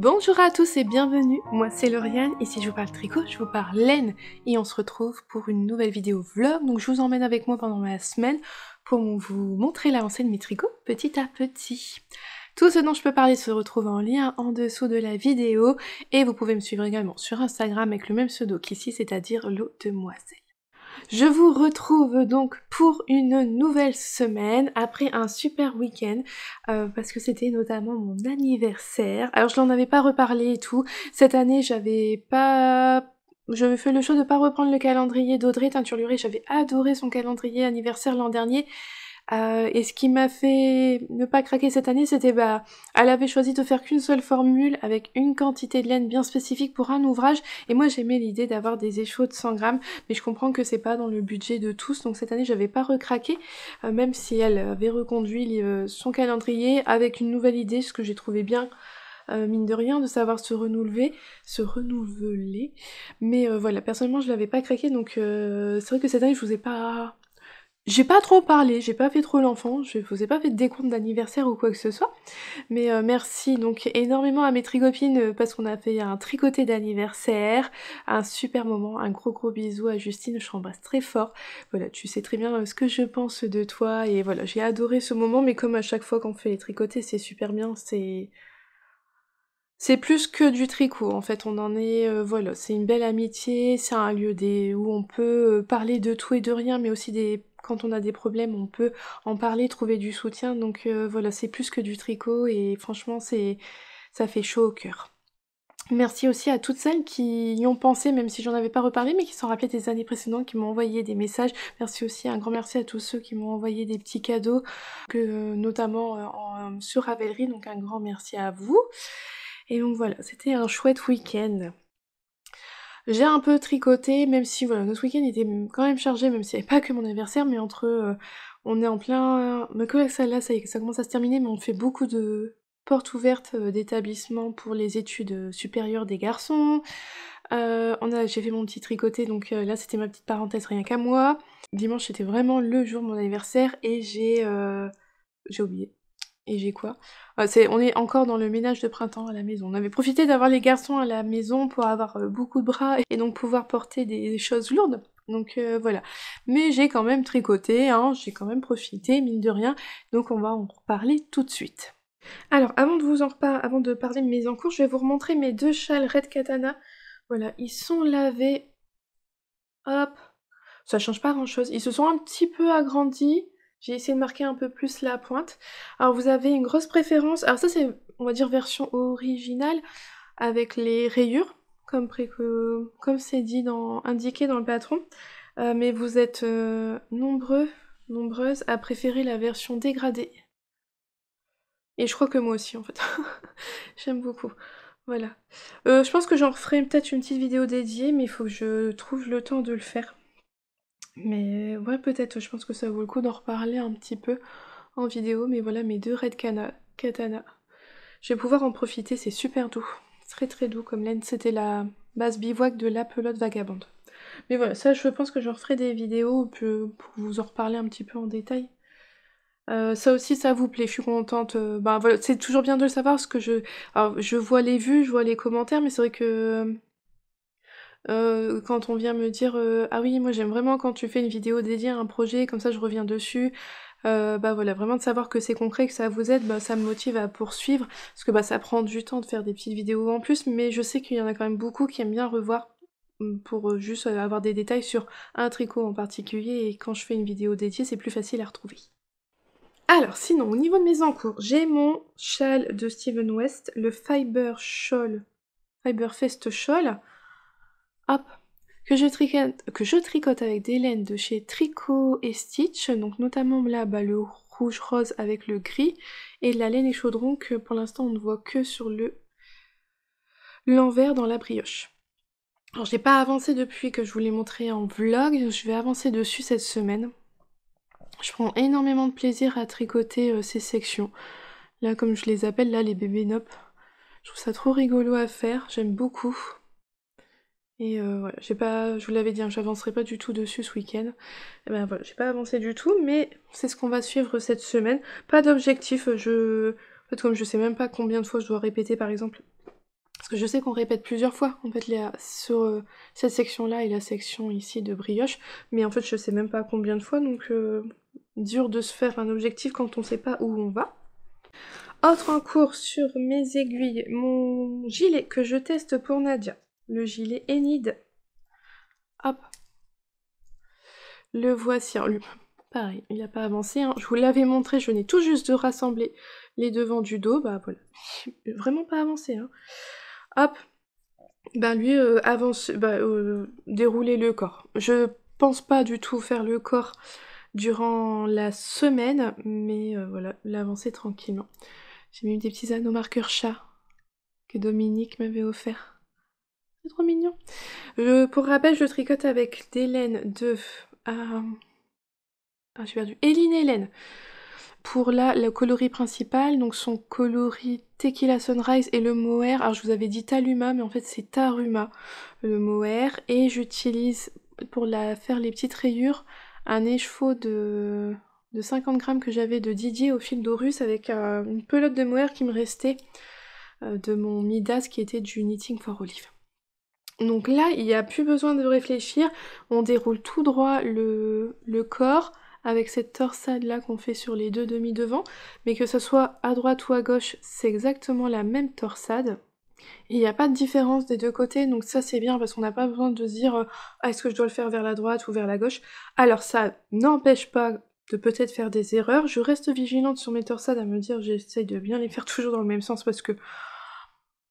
Bonjour à tous et bienvenue, moi c'est Lauriane ici je vous parle tricot, je vous parle laine et on se retrouve pour une nouvelle vidéo vlog, donc je vous emmène avec moi pendant la semaine pour vous montrer l'avancée de mes tricots petit à petit. Tout ce dont je peux parler se retrouve en lien en dessous de la vidéo et vous pouvez me suivre également sur Instagram avec le même pseudo qu'ici, c'est-à-dire l'eau de moiselle. Je vous retrouve donc pour une nouvelle semaine après un super week-end euh, parce que c'était notamment mon anniversaire. Alors je n'en avais pas reparlé et tout. Cette année j'avais pas je fais le choix de ne pas reprendre le calendrier d'Audrey Teinturluré. J'avais adoré son calendrier anniversaire l'an dernier. Euh, et ce qui m'a fait ne pas craquer cette année, c'était bah, elle avait choisi de faire qu'une seule formule avec une quantité de laine bien spécifique pour un ouvrage. Et moi, j'aimais l'idée d'avoir des échauds de 100 grammes, mais je comprends que c'est pas dans le budget de tous. Donc cette année, j'avais pas recraqué, euh, même si elle avait reconduit euh, son calendrier avec une nouvelle idée, ce que j'ai trouvé bien. mine de rien, de savoir se renouveler, se renouveler. Mais voilà, personnellement, je l'avais pas craqué, donc c'est vrai que cette année, je vous ai pas j'ai pas trop parlé, j'ai pas fait trop l'enfant, je vous ai pas fait de décompte d'anniversaire ou quoi que ce soit. Mais euh, merci donc énormément à mes tricopines euh, parce qu'on a fait un tricoté d'anniversaire, un super moment, un gros gros bisou à Justine, je t'embrasse très fort. Voilà, tu sais très bien euh, ce que je pense de toi et voilà, j'ai adoré ce moment, mais comme à chaque fois qu'on fait les tricotés, c'est super bien, c'est. C'est plus que du tricot, en fait, on en est, voilà, c'est une belle amitié, c'est un lieu des, où on peut parler de tout et de rien, mais aussi des quand on a des problèmes, on peut en parler, trouver du soutien. Donc euh, voilà, c'est plus que du tricot et franchement, c'est ça fait chaud au cœur. Merci aussi à toutes celles qui y ont pensé, même si j'en avais pas reparlé, mais qui s'en rappelaient des années précédentes, qui m'ont envoyé des messages. Merci aussi, un grand merci à tous ceux qui m'ont envoyé des petits cadeaux, que, euh, notamment euh, sur Ravelry. Donc un grand merci à vous. Et donc voilà, c'était un chouette week-end. J'ai un peu tricoté, même si voilà, notre week-end était quand même chargé, même s'il n'y avait pas que mon anniversaire, mais entre euh, on est en plein. Ma collègue ça là, ça, commence à se terminer, mais on fait beaucoup de portes ouvertes euh, d'établissements pour les études euh, supérieures des garçons. on a, j'ai fait mon petit tricoté, donc là c'était ma petite parenthèse rien qu'à moi. Dimanche c'était vraiment le jour de mon anniversaire et j'ai j'ai oublié et j'ai quoi euh, On est encore dans le ménage de printemps à la maison. On avait profité d'avoir les garçons à la maison pour avoir euh, beaucoup de bras et donc pouvoir porter des choses lourdes. Donc euh, voilà. Mais j'ai quand même tricoté, hein, j'ai quand même profité, mine de rien. Donc on va en reparler tout de suite. Alors avant de vous en reparler, avant de parler de mes encours, je vais vous remontrer mes deux châles Red Katana. Voilà, ils sont lavés. Hop. Ça change pas grand chose. Ils se sont un petit peu agrandis. J'ai essayé de marquer un peu plus la pointe. Alors vous avez une grosse préférence, alors ça c'est on va dire version originale avec les rayures, comme, comme c'est dit dans, indiqué dans le patron. Euh, mais vous êtes euh, nombreux, nombreuses à préférer la version dégradée. Et je crois que moi aussi en fait. J'aime beaucoup. Voilà. Euh, je pense que j'en referai peut-être une petite vidéo dédiée, mais il faut que je trouve le temps de le faire. Mais euh, ouais, peut-être, je pense que ça vaut le coup d'en reparler un petit peu en vidéo. Mais voilà mes deux Red cana katana. Je vais pouvoir en profiter, c'est super doux. Très très doux comme laine. C'était la base bivouac de la pelote vagabonde. Mais voilà, ça je pense que je referai des vidéos pour vous en reparler un petit peu en détail. Euh, ça aussi, ça vous plaît, je suis contente. Euh, bah, voilà, c'est toujours bien de le savoir parce que je, je vois les vues, je vois les commentaires, mais c'est vrai que euh, quand on vient me dire euh, ah oui moi j'aime vraiment quand tu fais une vidéo dédiée à un projet comme ça je reviens dessus euh, bah voilà vraiment de savoir que c'est concret que ça vous aide bah, ça me motive à poursuivre parce que bah ça prend du temps de faire des petites vidéos en plus mais je sais qu'il y en a quand même beaucoup qui aiment bien revoir mmh, pour juste avoir des détails sur un tricot en particulier et quand je fais une vidéo dédiée c'est plus facile à retrouver. Alors sinon, au niveau de mes encours, j'ai mon châle de Steven West, le Fiber Shawl, Fiber Fest Shawl hop, que je, tricote, avec des laines de chez Tricot et Stitch, donc notamment là, bah, le rouge rose avec le gris, et la laine et chaudron que pour l'instant on ne voit que sur le l'envers dans la brioche. Alors n'ai pas avancé depuis que je vous l'ai montré en vlog, je vais avancer dessus cette semaine. Je prends énormément de plaisir à tricoter euh, ces sections. Là comme je les appelle là les bébés nop. Je trouve ça trop rigolo à faire, j'aime beaucoup. Et euh, voilà, j'ai pas, je vous l'avais dit, hein, j'avancerai pas du tout dessus ce week-end. Et eh ben voilà, j'ai pas avancé du tout, mais c'est ce qu'on va suivre cette semaine. Pas d'objectif, je. En fait, comme je sais même pas combien de fois je dois répéter par exemple. Parce que je sais qu'on répète plusieurs fois, en fait, Léa sur euh, cette section-là et la section ici de brioche, mais en fait, je sais même pas combien de fois, donc euh, dur de se faire un objectif quand on sait pas où on va. Autre en cours sur mes aiguilles, mon gilet que je teste pour Nadia le gilet Enid. Hop. Le voici. pareil, il n'a pas avancé. Hein. Je vous l'avais montré, je venais tout juste de rassembler les devants du dos. Bah voilà, vraiment pas avancé. Hein. Hop. Ben lui, euh, avance, bah, euh, dérouler le corps. Je pense pas du tout faire le corps durant la semaine, mais euh, voilà, l'avancer tranquillement. J'ai mis des petits anneaux marqueurs chat que Dominique m'avait offert trop mignon. Euh, pour rappel, je tricote avec d'Hélène de... Ah, ah, j'ai perdu. Eline Hélène. Pour la, la coloris principale, donc son coloris Tequila Sunrise et le mohair. Alors je vous avais dit Taluma, mais en fait c'est Taruma, le mohair. Et j'utilise pour la, faire les petites rayures un écheveau de, 50 grammes que j'avais de Didier au fil d'Horus avec euh, une pelote de mohair qui me restait euh, de mon Midas qui était du Knitting for Olive. Donc là, il n'y a plus besoin de réfléchir, on déroule tout droit le, corps avec cette torsade là qu'on fait sur les deux demi devant, mais que ce soit à droite ou à gauche, c'est exactement la même torsade. Il n'y a pas de différence des deux côtés, donc ça c'est bien parce qu'on n'a pas besoin de se dire euh, ah, est-ce que je dois le faire vers la droite ou vers la gauche. Alors ça n'empêche pas de peut-être faire des erreurs. Je reste vigilante sur mes torsades à me dire j'essaye de bien les faire toujours dans le même sens parce que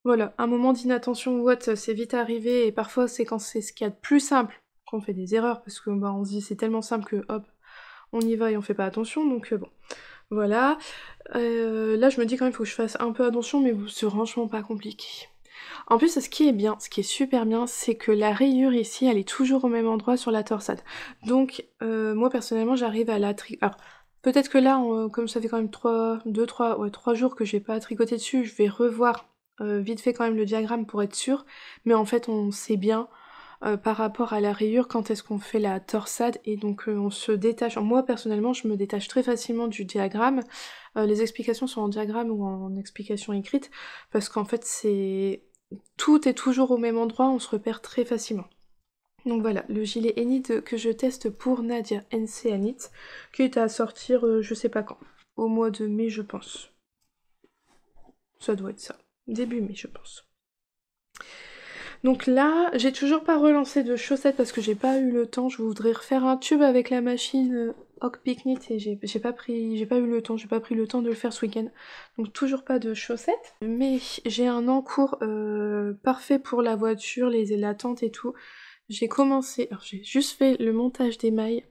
voilà, un moment d'inattention ou autre, c'est vite arrivé et parfois c'est quand c'est ce qu'il y a de plus simple qu'on fait des erreurs parce qu'on bah, se dit c'est tellement simple que hop, on y va et on fait pas attention donc euh, bon. Voilà. Euh, là je me dis quand même faut que je fasse un peu attention mais c'est franchement pas compliqué. En plus, ce qui est bien, ce qui est super bien, c'est que la rayure ici, elle est toujours au même endroit sur la torsade. Donc, euh, moi personnellement, j'arrive à la tricoter. Alors, peut-être que là, comme ça fait quand même 3, 2, 3, 3 jours que j'ai pas tricoté dessus, je vais revoir euh, vite fait quand même le diagramme pour être sûr, mais en fait on sait bien euh, par rapport à la rayure quand est-ce qu'on fait la torsade et donc euh, on se détache. Moi personnellement je me détache très facilement du diagramme. les explications sont en diagramme ou en explication écrite parce qu'en fait c'est tout est toujours au même endroit, on se repère très facilement. Donc voilà, le gilet Enid que je teste pour Nadia NC qui est à sortir je sais pas quand, au mois de mai je pense. Ça doit être ça début mai, je pense. Donc là, j'ai toujours pas relancé de chaussettes parce que j'ai pas eu le temps. Je voudrais refaire un tube avec la machine euh, Hawk Picnic et j'ai pas pris, j'ai pas eu le temps, j'ai pas pris le temps de le faire ce week-end. Donc toujours pas de chaussettes. Mais j'ai un encours euh, parfait pour la voiture, les, la tente et tout. J'ai commencé, alors j'ai juste fait le montage des mailles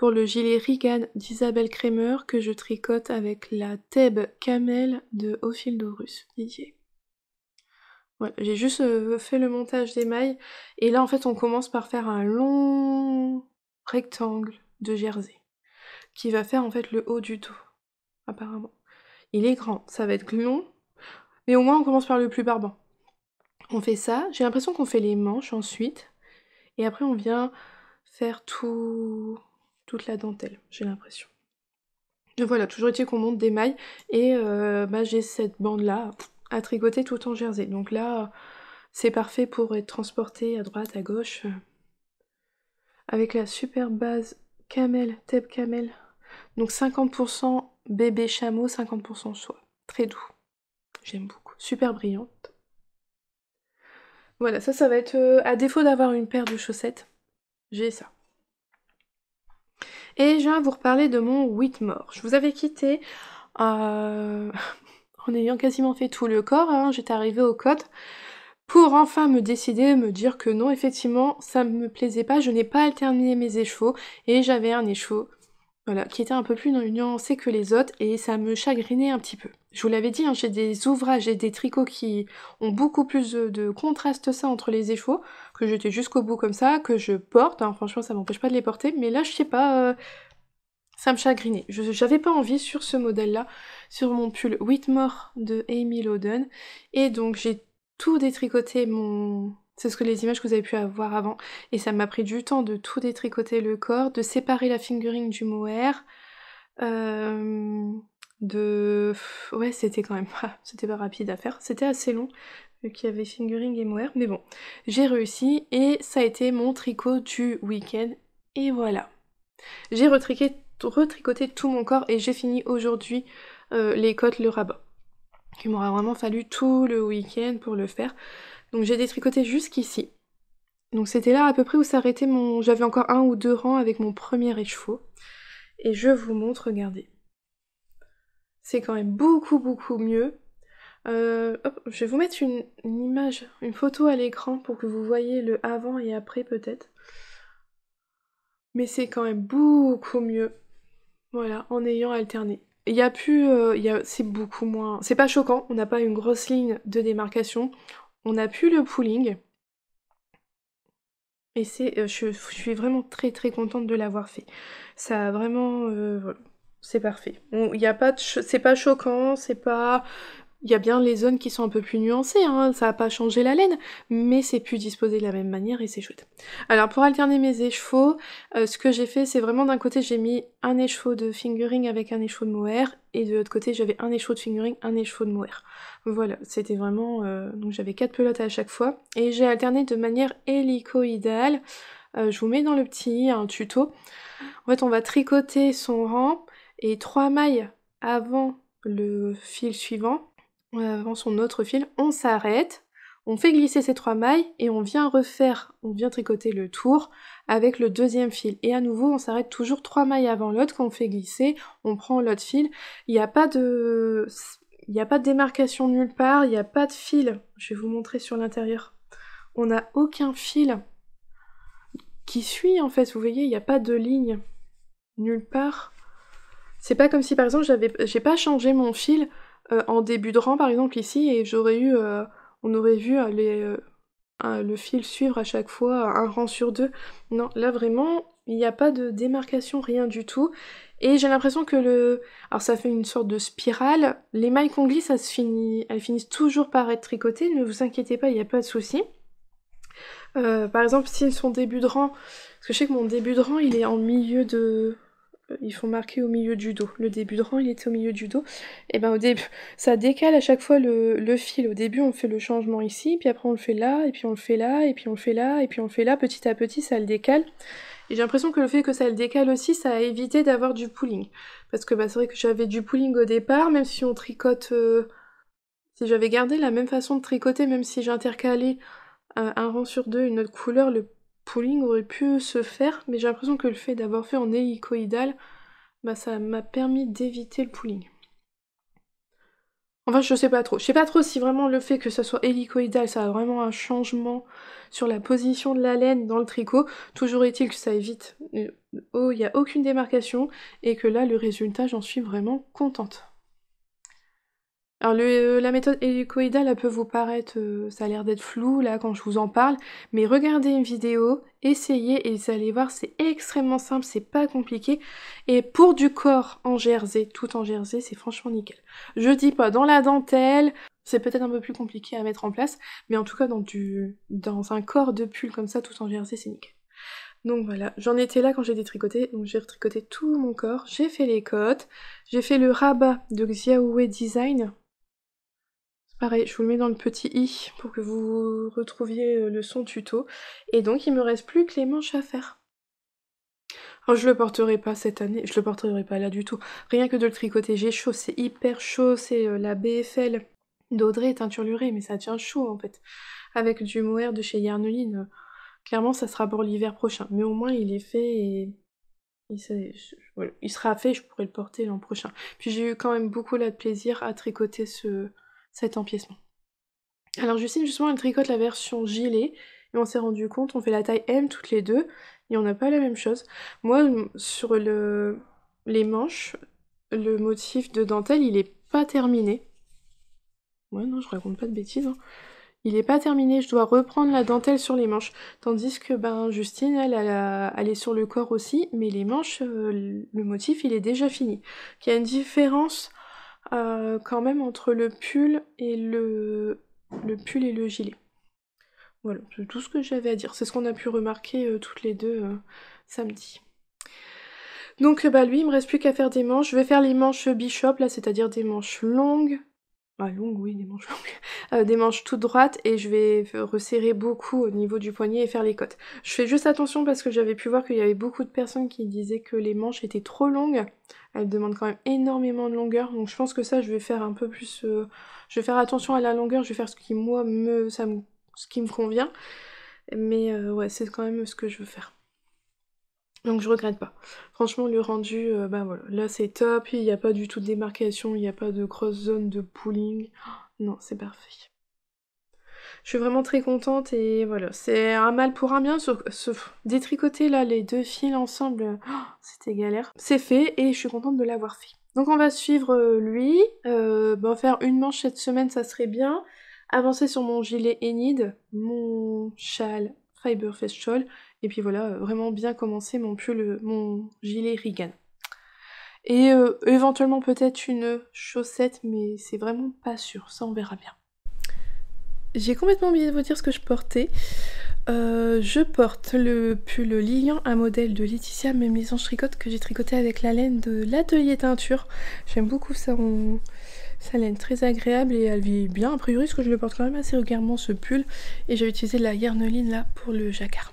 pour le gilet Regan d'Isabelle Kramer que je tricote avec la Thèbe Camel de Ophildorus Didier. j'ai juste euh, fait le montage des mailles et là en fait on commence par faire un long rectangle de jersey qui va faire en fait le haut du dos apparemment. Il est grand, ça va être long, mais au moins on commence par le plus barbant. On fait ça, j'ai l'impression qu'on fait les manches ensuite et après on vient faire tout toute la dentelle, j'ai l'impression. Voilà, toujours été qu'on monte des mailles et euh, bah, j'ai cette bande là à tricoter tout en jersey. Donc là, c'est parfait pour être transporté à droite, à gauche. Euh, avec la super base Camel, tep Camel. Donc 50% bébé chameau, 50% soie. Très doux. J'aime beaucoup. Super brillante. Voilà, ça, ça va être euh, à défaut d'avoir une paire de chaussettes, j'ai ça. Et je viens vous reparler de mon Whitmore. Je vous avais quitté euh, en ayant quasiment fait tout le corps, hein. j'étais arrivée au code pour enfin me décider, me dire que non, effectivement, ça ne me plaisait pas, je n'ai pas alterné mes échevaux et j'avais un écheveau qui était un peu plus nuancé que les autres et ça me chagrinait un petit peu. Je vous l'avais dit, hein, j'ai des ouvrages et des tricots qui ont beaucoup plus de, contraste ça entre les échauds, que j'étais jusqu'au bout comme ça, que je porte, hein. franchement ça m'empêche pas de les porter, mais là je sais pas, euh, ça me chagrinait. J'avais pas envie sur ce modèle-là, sur mon pull Whitmore de Amy Loden, et donc j'ai tout détricoté mon, c'est ce que les images que vous avez pu avoir avant. Et ça m'a pris du temps de tout détricoter le corps, de séparer la fingering du mohair. Euh, de... Ouais, c'était quand même pas... C'était pas rapide à faire. C'était assez long, vu qu'il y avait fingering et mohair. Mais bon, j'ai réussi et ça a été mon tricot du week-end. Et voilà. J'ai retricoté tout mon corps et j'ai fini aujourd'hui euh, les côtes, le rabat. Il m'aura vraiment fallu tout le week-end pour le faire. Donc j'ai détricoté jusqu'ici. Donc c'était là à peu près où s'arrêtait mon... J'avais encore un ou deux rangs avec mon premier écheveau. Et je vous montre, regardez. C'est quand même beaucoup beaucoup mieux. Euh, je vais vous mettre une, image, une photo à l'écran pour que vous voyez le avant et après peut-être. Mais c'est quand même beaucoup mieux. Voilà, en ayant alterné. Il y a plus, euh, c'est beaucoup moins. C'est pas choquant, on n'a pas une grosse ligne de démarcation. On a pu le pooling. Et c'est, euh, je, suis vraiment très très contente de l'avoir fait. Ça a vraiment, euh, c'est parfait. Il a pas, c'est pas choquant, c'est pas, il y a bien les zones qui sont un peu plus nuancées, hein, ça n'a pas changé la laine, mais c'est plus disposé de la même manière et c'est chouette. Alors pour alterner mes échevaux, euh, ce que j'ai fait c'est vraiment d'un côté j'ai mis un écheveau de fingering avec un écheveau de mohair, et de l'autre côté j'avais un écheveau de fingering, un écheveau de mohair. Voilà, c'était vraiment... Euh, donc j'avais quatre pelotes à chaque fois, et j'ai alterné de manière hélicoïdale, euh, je vous mets dans le petit un tuto. En fait on va tricoter son rang, et trois mailles avant le fil suivant, euh, avant son autre fil, on s'arrête, on fait glisser ces trois mailles et on vient refaire, on vient tricoter le tour avec le deuxième fil. Et à nouveau, on s'arrête toujours trois mailles avant l'autre, qu'on fait glisser, on prend l'autre fil. Il n'y a pas de... démarcation nulle part, il n'y a pas de fil. Je vais vous montrer sur l'intérieur. On n'a aucun fil qui suit en fait, vous voyez, il n'y a pas de ligne nulle part. C'est pas comme si par exemple j'avais j'ai pas changé mon fil euh, en début de rang, par exemple, ici, et j'aurais eu. Euh, on aurait vu les, euh, le fil suivre à chaque fois un rang sur deux. Non, là vraiment, il n'y a pas de démarcation, rien du tout. Et j'ai l'impression que le. Alors ça fait une sorte de spirale. Les mailles qu'on glisse, ça se finit... elles finissent toujours par être tricotées. Ne vous inquiétez pas, il n'y a pas de souci. par exemple, si son début de rang. Parce que je sais que mon début de rang, il est en milieu de. Euh, ils font marquer au milieu du dos. Le début de rang, il était au milieu du dos. Et eh ben au début, ça décale à chaque fois le, fil. Au début, on fait le changement ici, puis après on le fait là, et puis on le fait là, et puis on le fait là, et puis on le fait là. Petit à petit, ça le décale. Et j'ai l'impression que le fait que ça le décale aussi, ça a évité d'avoir du pooling. Parce que bah, c'est vrai que j'avais du pooling au départ, même si on tricote... Euh, si j'avais gardé la même façon de tricoter, même si j'intercalais euh, un rang sur deux une autre couleur, le pooling aurait pu se faire, mais j'ai l'impression que le fait d'avoir fait en hélicoïdal, bah, ça m'a permis d'éviter le pooling. Enfin, je sais pas trop. Je sais pas trop si vraiment le fait que ça soit hélicoïdal, ça a vraiment un changement sur la position de la laine dans le tricot. Toujours est-il que ça évite. Euh, oh, il n'y a aucune démarcation et que là, le résultat, j'en suis vraiment contente. Alors le, euh, la méthode hélicoïdale, elle peut vous paraître, euh, ça a l'air d'être flou là quand je vous en parle, mais regardez une vidéo, essayez et vous allez voir, c'est extrêmement simple, c'est pas compliqué. Et pour du corps en jersey, tout en jersey, c'est franchement nickel. Je dis pas dans la dentelle, c'est peut-être un peu plus compliqué à mettre en place, mais en tout cas dans, dans un corps de pull comme ça, tout en jersey, c'est nickel. Donc voilà, j'en étais là quand j'ai détricoté, donc j'ai retricoté tout mon corps, j'ai fait les côtes, j'ai fait le rabat de Xiaowei Design, Pareil, je vous le mets dans le petit i pour que vous retrouviez euh, le son tuto. Et donc il me reste plus que les manches à faire. Je oh, je le porterai pas cette année, je le porterai pas là du tout. Rien que de le tricoter, j'ai chaud, c'est hyper chaud, c'est euh, la BFL d'Audrey est mais ça tient chaud en fait. Avec du mohair de chez Yarneline, euh, clairement ça sera pour l'hiver prochain. Mais au moins il est fait et il, sera fait, je pourrai le porter l'an prochain. Puis j'ai eu quand même beaucoup de plaisir à tricoter ce, cet empiècement. Alors Justine justement elle tricote la version gilet et on s'est rendu compte, on fait la taille M toutes les deux et on n'a pas la même chose. Moi sur les manches, le motif de dentelle il est pas terminé. Ouais non je raconte pas de bêtises. Hein. Il n'est pas terminé, je dois reprendre la dentelle sur les manches. Tandis que ben Justine, elle, elle, est sur le corps aussi, mais les manches, euh, le motif, il est déjà fini. Il y a une différence euh, quand même entre le pull et le, pull et le gilet. Voilà, c'est tout ce que j'avais à dire. C'est ce qu'on a pu remarquer euh, toutes les deux euh, samedi. Donc bah lui, il me reste plus qu'à faire des manches. Je vais faire les manches bishop, là, c'est-à-dire des manches longues. Ah, longue, oui, des manches longues, euh, des manches toutes droites et je vais resserrer beaucoup au niveau du poignet et faire les côtes. Je fais juste attention parce que j'avais pu voir qu'il y avait beaucoup de personnes qui disaient que les manches étaient trop longues. Elles demandent quand même énormément de longueur, donc je pense que ça, je vais faire un peu plus... Euh, je vais faire attention à la longueur, je vais faire ce qui, moi, me, ça me, ce qui me convient. Mais euh, ouais, c'est quand même ce que je veux faire. Donc je regrette pas. Franchement, le rendu, euh, bah, voilà, là c'est top, il n'y a pas du tout de démarcation, il n'y a pas de cross zone, de pooling. Oh, non, c'est parfait. Je suis vraiment très contente et voilà, c'est un mal pour un bien. détricoter là les deux fils ensemble, oh, c'était galère. C'est fait et je suis contente de l'avoir fait. Donc on va suivre euh, lui, euh, bah, faire une manche cette semaine, ça serait bien. Avancer sur mon gilet Enid, mon châle Fiberfest Shawl et puis voilà, euh, vraiment bien commencé mon pull, euh, mon gilet Regan. Et euh, éventuellement peut-être une chaussette, mais c'est vraiment pas sûr, ça on verra bien. J'ai complètement oublié de vous dire ce que je portais. je porte le pull Lilian, un modèle de Laetitia en Tricote que j'ai tricoté avec la laine de l'atelier teinture. J'aime beaucoup ça, sa laine très agréable et elle vit bien. A priori, parce que je le porte quand même assez régulièrement ce pull. Et j'ai utilisé la yerneline là pour le jacquard.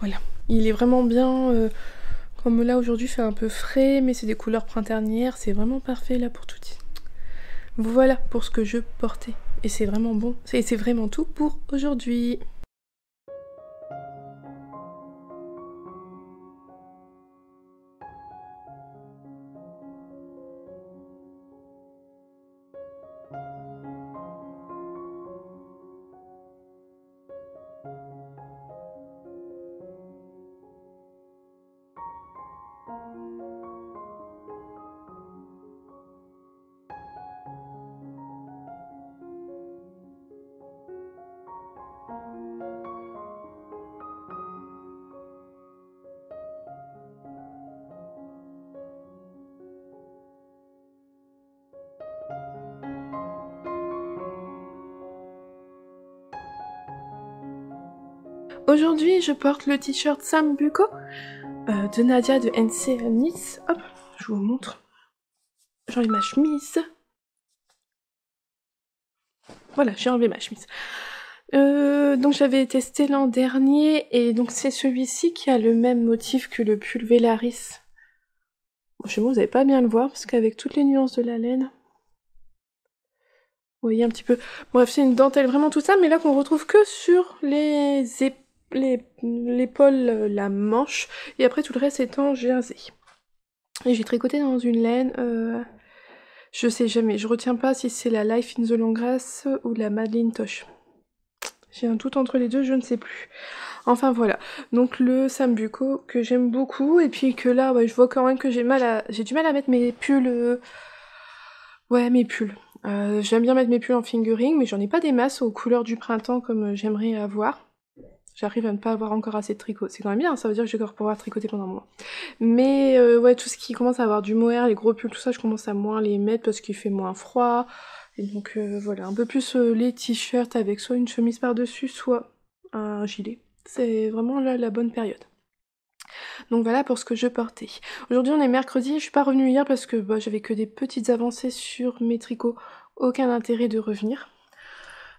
Voilà. Il est vraiment bien. Euh, comme là aujourd'hui, fait un peu frais, mais c'est des couleurs printanières. C'est vraiment parfait là pour tout. Voilà pour ce que je portais. Et c'est vraiment bon. Et c'est vraiment tout pour aujourd'hui. Aujourd'hui, je porte le t-shirt Sam Bucco euh, de Nadia de NC Nice. Hop, je vous montre. J'enlève ma chemise. Voilà, j'ai enlevé ma chemise. Euh, donc j'avais testé l'an dernier et donc c'est celui-ci qui a le même motif que le pull Velaris. Bon, sais pas, vous n'allez pas bien le voir parce qu'avec toutes les nuances de la laine, vous voyez un petit peu. Bref, c'est une dentelle vraiment tout ça, mais là qu'on retrouve que sur les épaules l'épaule, euh, la manche, et après tout le reste étant en jersey. Et j'ai tricoté dans une laine, euh, je sais jamais, je retiens pas si c'est la Life in the Long Grass ou la Madeleine Tosh. J'ai un doute entre les deux, je ne sais plus. Enfin voilà, donc le Sambuco que j'aime beaucoup, et puis que là, je vois quand même que j'ai mal à... j'ai du mal à mettre mes pulls... Euh, ouais, mes pulls. j'aime bien mettre mes pulls en fingering, mais j'en ai pas des masses aux couleurs du printemps comme j'aimerais avoir. J'arrive à ne pas avoir encore assez de tricots. C'est quand même bien, ça veut dire que je vais pouvoir tricoter pendant un moment. Mais euh, ouais, tout ce qui commence à avoir du mohair, les gros pulls, tout ça, je commence à moins les mettre parce qu'il fait moins froid. Et donc euh, voilà, un peu plus euh, les t-shirts avec soit une chemise par-dessus, soit un gilet. C'est vraiment là la bonne période. Donc voilà pour ce que je portais. Aujourd'hui on est mercredi, je suis pas revenue hier parce que bah, j'avais que des petites avancées sur mes tricots. Aucun intérêt de revenir.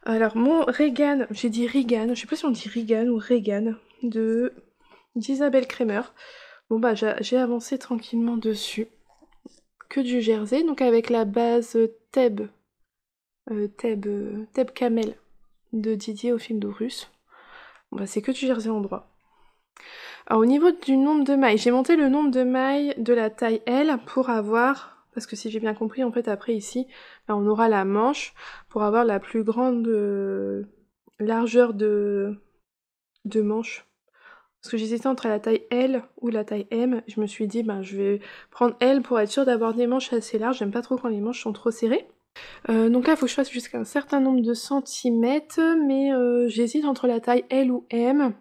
Alors mon Regan, j'ai dit Regan, je sais pas si on dit Regan ou Regan, de d'Isabelle Kramer. Bon bah j'ai avancé tranquillement dessus. Que du jersey, donc avec la base Teb, euh, Teb Camel de Didier au film d'Horus. Bon, bah, c'est que du jersey en droit. Alors, au niveau du nombre de mailles, j'ai monté le nombre de mailles de la taille L pour avoir, parce que si j'ai bien compris, en fait, après ici, on aura la manche pour avoir la plus grande euh, largeur de, de manche. Parce que j'hésitais entre la taille L ou la taille M. Je me suis dit, ben, je vais prendre L pour être sûre d'avoir des manches assez larges. J'aime pas trop quand les manches sont trop serrées. Euh, donc là, il faut que je fasse jusqu'à un certain nombre de centimètres, mais euh, j'hésite entre la taille L ou M.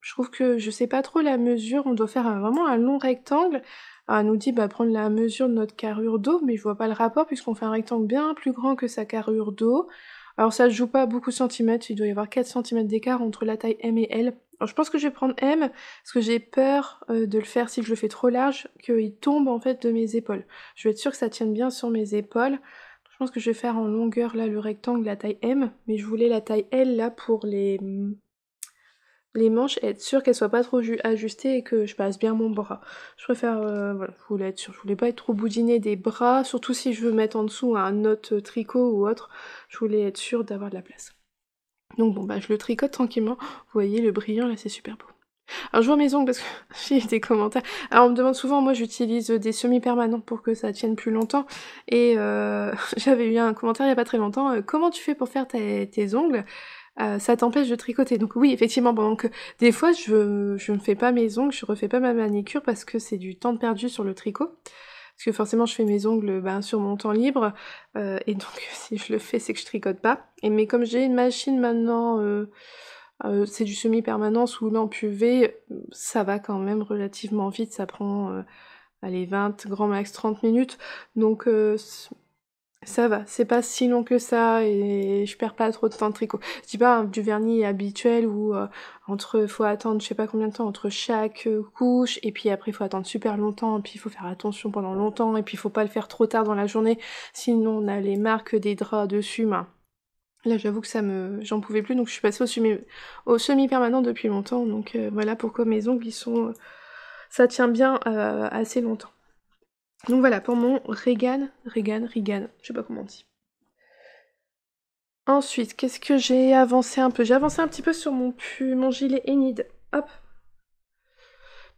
Je trouve que je sais pas trop la mesure, on doit faire vraiment un long rectangle. Ah, elle nous dit bah, prendre la mesure de notre carrure d'eau, mais je vois pas le rapport puisqu'on fait un rectangle bien plus grand que sa carrure d'eau. Alors ça ne joue pas beaucoup de centimètres, il doit y avoir 4 cm d'écart entre la taille M et L. Alors, je pense que je vais prendre M, parce que j'ai peur euh, de le faire si je le fais trop large, qu'il tombe en fait de mes épaules. Je vais être sûre que ça tienne bien sur mes épaules. Je pense que je vais faire en longueur là le rectangle, la taille M, mais je voulais la taille L là pour les les manches, être sûre qu'elles soient pas trop ajustées et que je passe bien mon bras. Je préfère, euh, voilà, je voulais être sûre. je voulais pas être trop boudinée des bras, surtout si je veux mettre en dessous un autre tricot ou autre, je voulais être sûre d'avoir de la place. Donc bon, bah je le tricote tranquillement, vous voyez le brillant là, c'est super beau. Alors je vois mes ongles parce que j'ai des commentaires. Alors on me demande souvent, moi j'utilise des semi-permanents pour que ça tienne plus longtemps. Et euh, j'avais eu un commentaire il n'y a pas très longtemps, euh, comment tu fais pour faire tes ongles euh, ça t'empêche de tricoter. Donc oui, effectivement, bon, donc, des fois, je, je ne fais pas mes ongles, je refais pas ma manicure parce que c'est du temps perdu sur le tricot. Parce que forcément, je fais mes ongles ben, sur mon temps libre. Euh, et donc, si je le fais, c'est que je tricote pas. Et mais comme j'ai une machine maintenant... Euh, c'est du semi-permanence ou UV, ça va quand même relativement vite, ça prend allez, 20, grand max 30 minutes. Donc ça va, c'est pas si long que ça et je perds pas trop de temps de tricot. Je dis pas du vernis habituel où il euh, faut attendre je sais pas combien de temps entre chaque euh, couche et puis après il faut attendre super longtemps et puis il faut faire attention pendant longtemps et puis il faut pas le faire trop tard dans la journée sinon on a les marques des draps dessus. Ben, là j'avoue que ça me j'en pouvais plus donc je suis passée au semi permanent depuis longtemps donc euh, voilà pourquoi mes ongles ils sont ça tient bien assez longtemps. Donc voilà pour mon Regan, Regan, Regan, je sais pas comment on dit. Ensuite, qu'est-ce que j'ai avancé un peu J'ai avancé un petit peu sur mon, pu, mon gilet Enid. Hop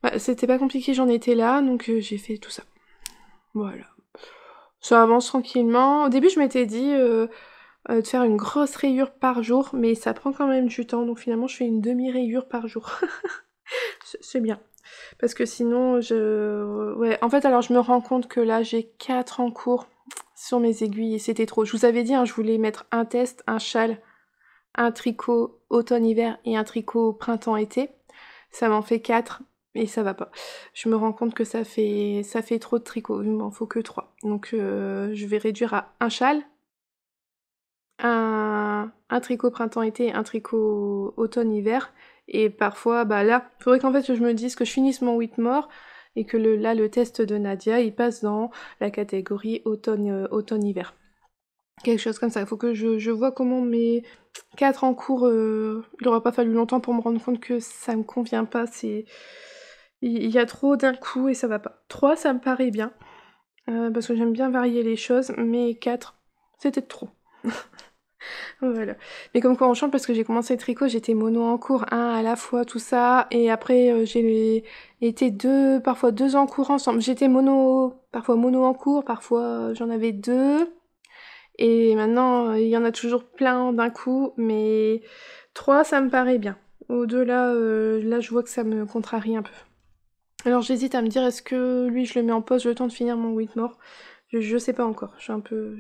bah, C'était pas compliqué, j'en étais là, donc euh, j'ai fait tout ça. Voilà. Ça avance tranquillement. Au début, je m'étais dit euh, euh, de faire une grosse rayure par jour, mais ça prend quand même du temps, donc finalement, je fais une demi-rayure par jour. C'est bien. Parce que sinon, je. Ouais, en fait, alors je me rends compte que là, j'ai 4 en cours sur mes aiguilles et c'était trop. Je vous avais dit, hein, je voulais mettre un test, un châle, un tricot automne-hiver et un tricot printemps-été. Ça m'en fait 4 et ça va pas. Je me rends compte que ça fait, ça fait trop de tricots. Il m'en faut que 3. Donc euh, je vais réduire à un châle, un, un tricot printemps-été, un tricot automne-hiver et parfois, bah là, il faudrait qu'en fait je me dise que je finisse mon Whitmore et que là, le test de Nadia, il passe dans la catégorie automne-hiver. Euh, Quelque chose comme ça. Il faut que je, vois comment mes quatre en cours, euh, il n'aura pas fallu longtemps pour me rendre compte que ça me convient pas. C'est il y a trop d'un coup et ça va pas. 3, ça me paraît bien, euh, parce que j'aime bien varier les choses, mais 4, c'était trop. voilà. Mais comme quoi on chante, parce que j'ai commencé le tricot, j'étais mono en cours, un à la fois, tout ça. Et après, euh, j'ai été deux, parfois deux en cours ensemble. J'étais mono, parfois mono en cours, parfois euh, j'en avais deux. Et maintenant, euh, il y en a toujours plein d'un coup, mais trois, ça me paraît bien. Au-delà, là, je vois que ça me contrarie un peu. Alors j'hésite à me dire, est-ce que lui, je le mets en pause le temps de finir mon Whitmore je, sais pas encore, je suis un peu...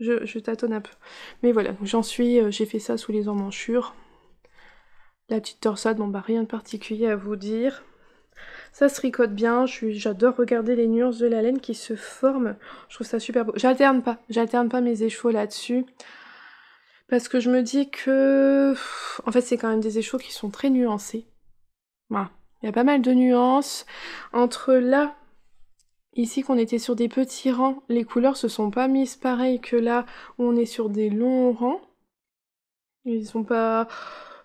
Je, tâtonne un peu. Mais voilà, j'en suis, euh, j'ai fait ça sous les emmanchures. La petite torsade, bon bah rien de particulier à vous dire. Ça se ricote bien, j'adore regarder les nuances de la laine qui se forment. Je trouve ça super beau. J'alterne pas, j'alterne pas mes échevaux là-dessus. Parce que je me dis que... En fait, c'est quand même des échevaux qui sont très nuancés. Il y a pas mal de nuances. Entre là, Ici qu'on était sur des petits rangs, les couleurs se sont pas mises Pareil que là où on est sur des longs rangs. Ils sont pas...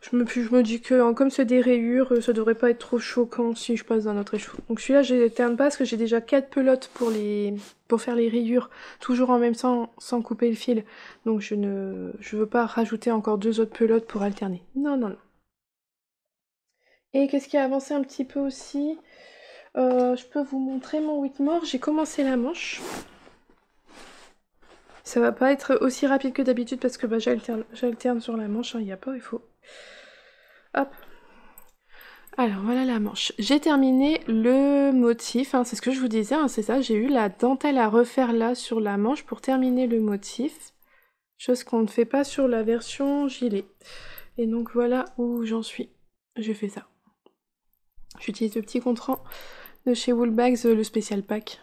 Je me, je me dis que hein, comme c'est des rayures, euh, ça devrait pas être trop choquant si je passe d'un autre échou. Donc celui-là, je l'éterne pas parce que j'ai déjà 4 pelotes pour, les, pour faire les rayures, toujours en même temps sans couper le fil. Donc je ne je veux pas rajouter encore deux autres pelotes pour alterner. Non, non, non. Et qu'est-ce qui a avancé un petit peu aussi euh, je peux vous montrer mon Whitmore. J'ai commencé la manche. Ça va pas être aussi rapide que d'habitude parce que bah, j'alterne sur la manche. Hein. Il n'y a pas, il faut... Hop. Alors voilà la manche. J'ai terminé le motif, hein. c'est ce que je vous disais, hein. c'est ça, j'ai eu la dentelle à refaire là sur la manche pour terminer le motif, chose qu'on ne fait pas sur la version gilet. Et donc voilà où j'en suis. J'ai fait ça. J'utilise le petit contrant de chez Woolbags, euh, le spécial pack.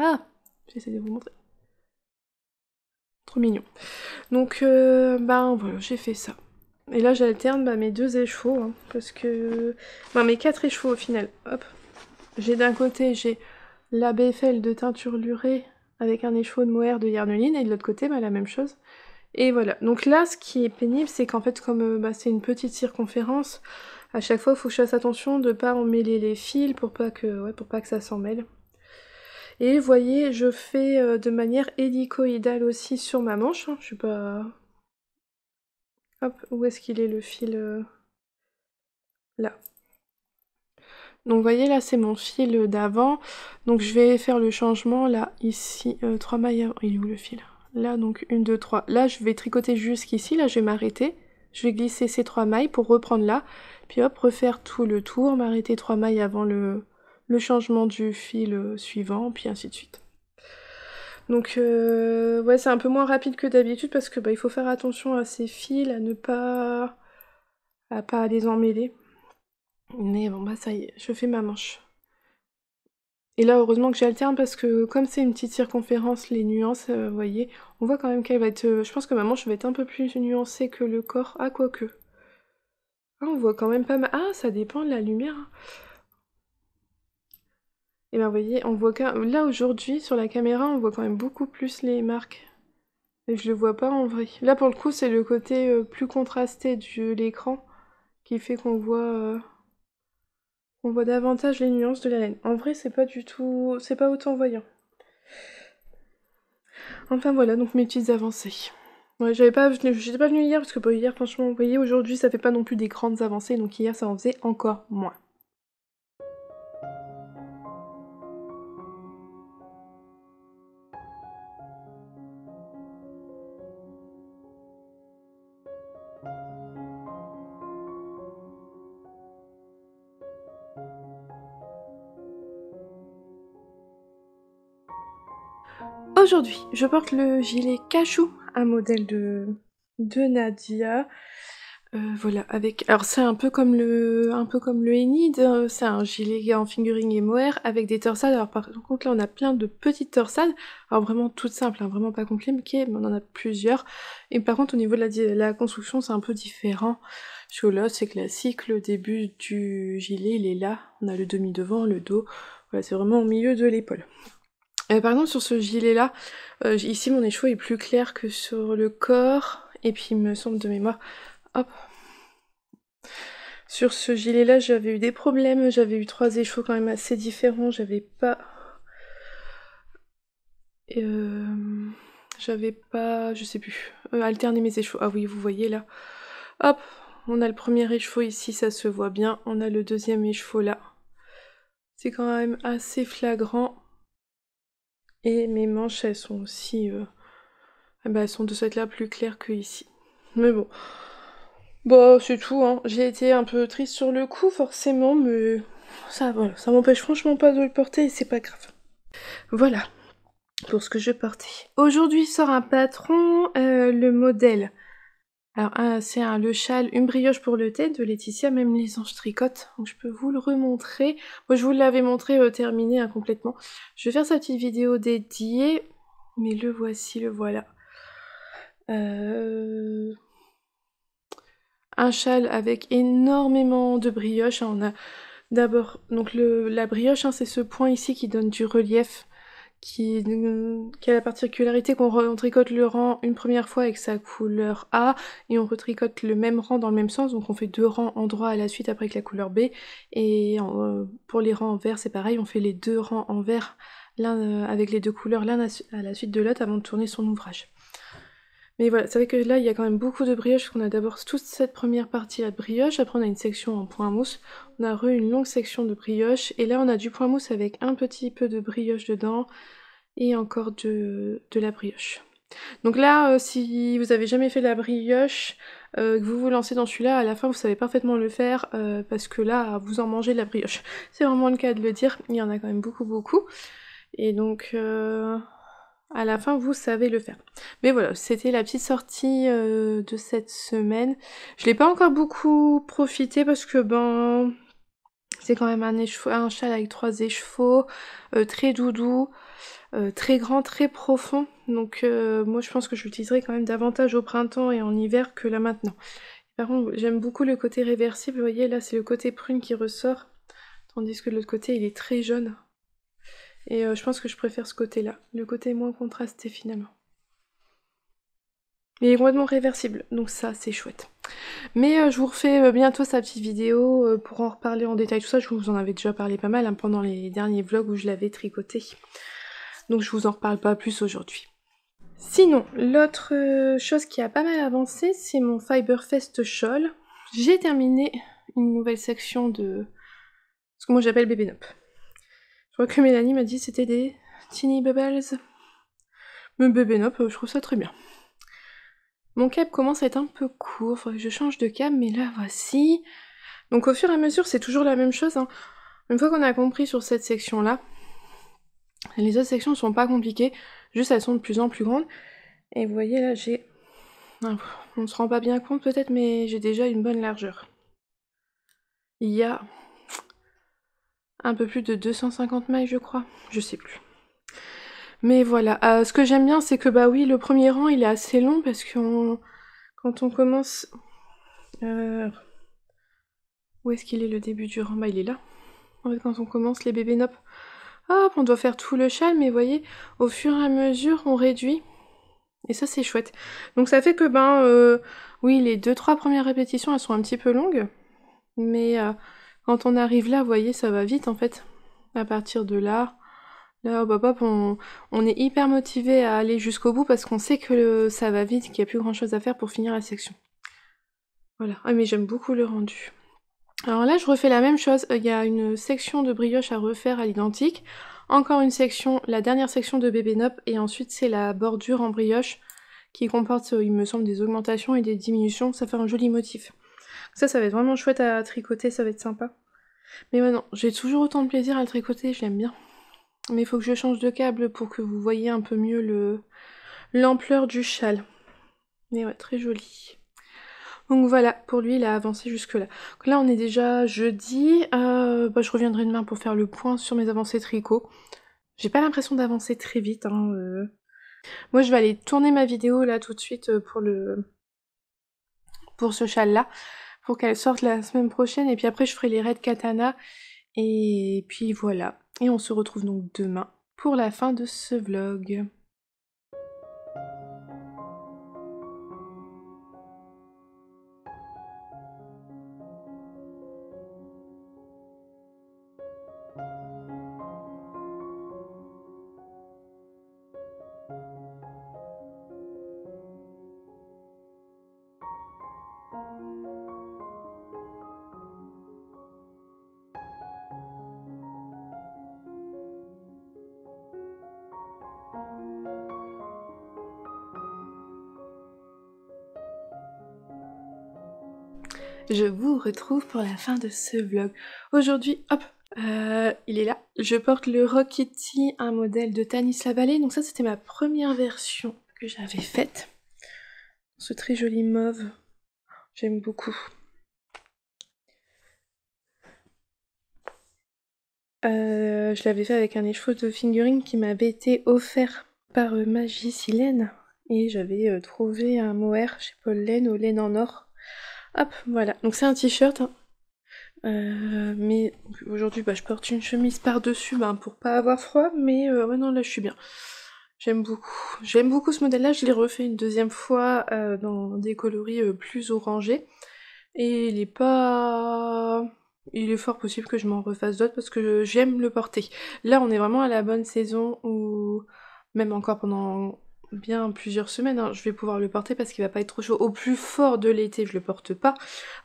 Ah J'ai essayé de vous montrer. Trop mignon. Donc, euh, ben voilà, j'ai fait ça. Et là, j'alterne ben, mes deux échevaux, hein, parce que... Ben, mes quatre échevaux au final. Hop. J'ai d'un côté, j'ai la BFL de teinture lurée avec un écheveau de mohair de yarneline, et de l'autre côté, ben, la même chose. Et voilà. Donc là, ce qui est pénible, c'est qu'en fait, comme euh, ben, c'est une petite circonférence, à chaque fois, il faut que je fasse attention de ne pas emmêler les fils pour pas que, pour pas que ça s'en mêle. Et vous voyez, je fais euh, de manière hélicoïdale aussi sur ma manche. Hein. Je sais pas... Hop, où est-ce qu'il est le fil euh, Là. Donc vous voyez là c'est mon fil d'avant, donc je vais faire le changement là ici, euh, trois 3 mailles il est où le fil Là donc 1, 2, 3, là je vais tricoter jusqu'ici, là je vais m'arrêter, je vais glisser ces trois mailles pour reprendre là, puis hop, refaire tout le tour, m'arrêter trois mailles avant le, le, changement du fil euh, suivant, puis ainsi de suite. Donc euh, ouais, c'est un peu moins rapide que d'habitude parce que bah, il faut faire attention à ces fils, à ne pas à pas les emmêler. Mais bon bah ça y est, je fais ma manche. Et là, heureusement que j'alterne parce que comme c'est une petite circonférence, les nuances, euh, vous voyez, on voit quand même qu'elle va être... Euh, je pense que ma manche va être un peu plus nuancée que le corps. Ah, quoique. Ah, on voit quand même pas mal... Ah, ça dépend de la lumière. Et hein. eh ben, vous voyez, on voit quand... Là, aujourd'hui, sur la caméra, on voit quand même beaucoup plus les marques. Mais je le vois pas en vrai. Là, pour le coup, c'est le côté euh, plus contrasté de l'écran qui fait qu'on voit on voit davantage les nuances de la laine. En vrai, c'est pas du tout, c'est pas autant voyant. Enfin voilà, donc mes petites avancées. Ouais, j'avais pas, j'étais pas venue hier parce que hier, franchement, vous voyez, aujourd'hui, ça fait pas non plus des grandes avancées, donc hier, ça en faisait encore moins. Aujourd'hui, je porte le gilet cachou, un modèle de, Nadia. Euh, voilà, avec. Alors c'est un peu comme le. un peu comme le Enid, hein, c'est un gilet en fingering et mohair avec des torsades. Alors par contre là on a plein de petites torsades, alors vraiment toutes simples, hein, vraiment pas compliquées, mais on en a plusieurs. Et par contre au niveau de la, construction c'est un peu différent. Parce là c'est classique, le début du gilet il est là, on a le demi devant, le dos. Voilà, c'est vraiment au milieu de l'épaule. Euh, par exemple, sur ce gilet-là, euh, ici mon écheveau est plus clair que sur le corps, et puis il me semble de mémoire. Hop. Sur ce gilet-là, j'avais eu des problèmes, j'avais eu trois écheveaux quand même assez différents, j'avais pas. Euh, j'avais pas. Je sais plus. alterné mes écheveaux. Ah oui, vous voyez là. Hop, on a le premier écheveau ici, ça se voit bien. On a le deuxième écheveau là. C'est quand même assez flagrant. Et mes manches, elles sont aussi... Euh, ah bah, elles sont de cette là plus claires que ici. Mais bon. Bon, bah, c'est tout. Hein. J'ai été un peu triste sur le coup, forcément, mais ça, ça m'empêche franchement pas de le porter et c'est pas grave. Voilà pour ce que je portais. Aujourd'hui sort un patron, euh, le modèle alors, ah, c'est le châle, une brioche pour le thé de Laetitia, même les anges tricotent. Donc, je peux vous le remontrer. Moi, je vous l'avais montré euh, terminé hein, complètement. Je vais faire sa petite vidéo dédiée. Mais le voici, le voilà. Euh, un châle avec énormément de brioches. Hein, on a d'abord, donc la brioche, hein, c'est ce point ici qui donne du relief qui, a la particularité qu'on tricote le rang une première fois avec sa couleur A et on retricote le même rang dans le même sens, donc on fait deux rangs en droit à la suite après avec la couleur B. Et euh, pour les rangs en vert, c'est pareil, on fait les deux rangs en vert l'un euh, avec les deux couleurs l'un à la suite de l'autre avant de tourner son ouvrage. Mais voilà, c'est vrai que là, il y a quand même beaucoup de brioches, qu'on a d'abord toute cette première partie à brioche, après on a une section en point mousse, on a eu une longue section de brioche, et là on a du point mousse avec un petit peu de brioche dedans, et encore de, la brioche. Donc là, euh, si vous avez jamais fait de la brioche, euh, que vous vous lancez dans celui-là, à la fin vous savez parfaitement le faire, euh, parce que là, vous en mangez de la brioche. C'est vraiment le cas de le dire, il y en a quand même beaucoup, beaucoup. Et donc à la fin, vous savez le faire. Mais voilà, c'était la petite sortie euh, de cette semaine. Je l'ai pas encore beaucoup profité parce que ben c'est quand même un, un châle avec trois échevaux, euh, très doudou, euh, très grand, très profond. Donc moi je pense que je l'utiliserai quand même davantage au printemps et en hiver que là maintenant. Par contre, j'aime beaucoup le côté réversible. Vous voyez là, c'est le côté prune qui ressort, tandis que de l'autre côté, il est très jaune. Et euh, je pense que je préfère ce côté-là, le côté moins contrasté finalement. Il est complètement réversible, donc ça c'est chouette. Mais euh, je vous refais euh, bientôt sa petite vidéo pour en reparler en détail. Tout ça, je vous en avais déjà parlé pas mal hein, pendant les derniers vlogs où je l'avais tricoté. Donc je vous en reparle pas plus aujourd'hui. Sinon, l'autre chose qui a pas mal avancé, c'est mon Fiberfest Shawl. J'ai terminé une nouvelle section de ce que moi j'appelle Bébé Nop. Je vois que Mélanie m'a dit c'était des Tiny Bubbles. Mais bébé nope, euh, je trouve ça très bien. Mon cap commence à être un peu court, que je change de cap, mais là voici. Donc au fur et à mesure, c'est toujours la même chose. Hein. Une fois qu'on a compris sur cette section-là, les autres sections ne sont pas compliquées, juste elles sont de plus en plus grandes. Et vous voyez là, j'ai... On ne se rend pas bien compte peut-être, mais j'ai déjà une bonne largeur. Il y a un peu plus de 250 mailles, je crois. Je sais plus. Mais voilà, ah, ce que j'aime bien, c'est que bah oui, le premier rang, il est assez long parce que quand on commence... Euh, où est-ce qu'il est le début du rang Bah il est là. En fait, quand on commence les bébés nop, hop, on doit faire tout le châle, mais vous voyez, au fur et à mesure, on réduit. Et ça, c'est chouette. Donc ça fait que, ben, euh, oui, les deux, trois premières répétitions, elles sont un petit peu longues, mais euh, quand on arrive là, vous voyez, ça va vite en fait. À partir de là, là, hop, on, est hyper motivé à aller jusqu'au bout parce qu'on sait que ça va vite, qu'il n'y a plus grand chose à faire pour finir la section. Voilà. Ah, mais j'aime beaucoup le rendu. Alors là, je refais la même chose. Il y a une section de brioche à refaire à l'identique. Encore une section, la dernière section de bébé nop. Et ensuite, c'est la bordure en brioche qui comporte, il me semble, des augmentations et des diminutions. Ça fait un joli motif. Ça, ça va être vraiment chouette à tricoter, ça va être sympa. Mais non, j'ai toujours autant de plaisir à le tricoter, je l'aime bien. Mais il faut que je change de câble pour que vous voyez un peu mieux l'ampleur du châle. Mais ouais, très joli. Donc voilà, pour lui, il a avancé jusque-là. Là, on est déjà jeudi. Euh, bah, je reviendrai demain pour faire le point sur mes avancées tricot. J'ai pas l'impression d'avancer très vite. Hein, euh. Moi, je vais aller tourner ma vidéo là tout de suite euh, pour le pour ce châle-là pour qu'elle sorte la semaine prochaine. Et puis après, je ferai les raids katana. Et puis voilà. Et on se retrouve donc demain pour la fin de ce vlog. je vous retrouve pour la fin de ce vlog. Aujourd'hui, hop, euh, il est là. Je porte le Rocketti, un modèle de Tanis Lavallée. Donc ça, c'était ma première version que j'avais faite. Ce très joli mauve, j'aime beaucoup. Euh, je l'avais fait avec un écheveau de fingering qui m'avait été offert par euh, Magie Silène. Et j'avais trouvé un mohair chez Paul Laine au laine en or Hop, voilà. Donc c'est un t-shirt. Hein. Euh, mais aujourd'hui, bah, je porte une chemise par-dessus bah, pour pas avoir froid. Mais euh, ouais non là, je suis bien. J'aime beaucoup. J'aime beaucoup ce modèle-là. Je l'ai refait une deuxième fois euh, dans des coloris plus orangés. Et il est pas... Il est fort possible que je m'en refasse d'autres parce que j'aime le porter. Là, on est vraiment à la bonne saison ou même encore pendant bien plusieurs semaines, hein. je vais pouvoir le porter parce qu'il va pas être trop chaud. Au plus fort de l'été, je le porte pas,